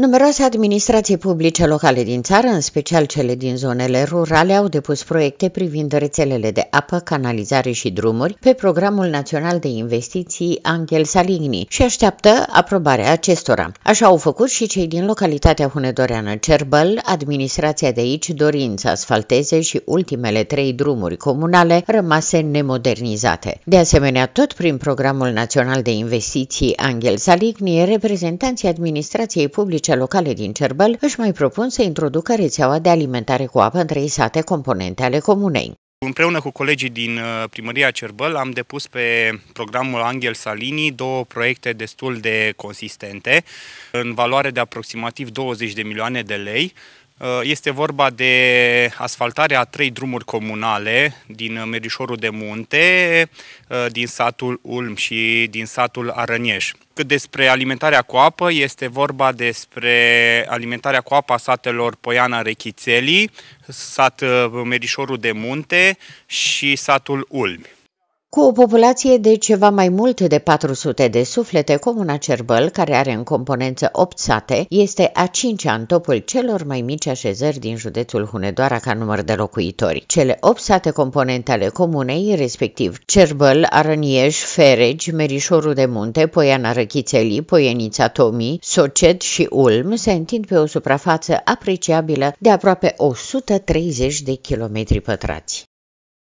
Numeroase administrații publice locale din țară, în special cele din zonele rurale, au depus proiecte privind rețelele de apă, canalizare și drumuri pe Programul Național de Investiții Angel Saligni și așteaptă aprobarea acestora. Așa au făcut și cei din localitatea hunedoreană Cerbăl, administrația de aici dorind să asfalteze și ultimele trei drumuri comunale rămase nemodernizate. De asemenea, tot prin Programul Național de Investiții Angel Saligni, reprezentanții administrației publice autoritățile locale din Cerbel își mai propun să introducă rețeaua de alimentare cu apă în trei sate componente ale comunei. Împreună cu colegii din uh, primăria Cerbăl am depus pe programul Angel Salini două proiecte destul de consistente, în valoare de aproximativ 20 de milioane de lei, Uh, este vorba de asfaltarea a trei drumuri comunale din Merișorul de Munte, uh, din satul Ulm și din satul Arănieș. Cât despre alimentarea cu apă, este vorba despre alimentarea cu apă a satelor Poiana Rechițelii, sat uh, Merișorul de Munte și satul Ulmi. Cu o populație de ceva mai mult de 400 de suflete, comuna Cerbăl, care are în componență 8 sate, este a cincea în topul celor mai mici așezări din județul Hunedoara ca număr de locuitori. Cele 8 sate componente ale comunei, respectiv Cerbăl, Arănieș, Feregi, Merișorul de Munte, Poiana Răchițeli, Poienița Tomi, Socet și Ulm, se întind pe o suprafață apreciabilă de aproape 130 de kilometri pătrați.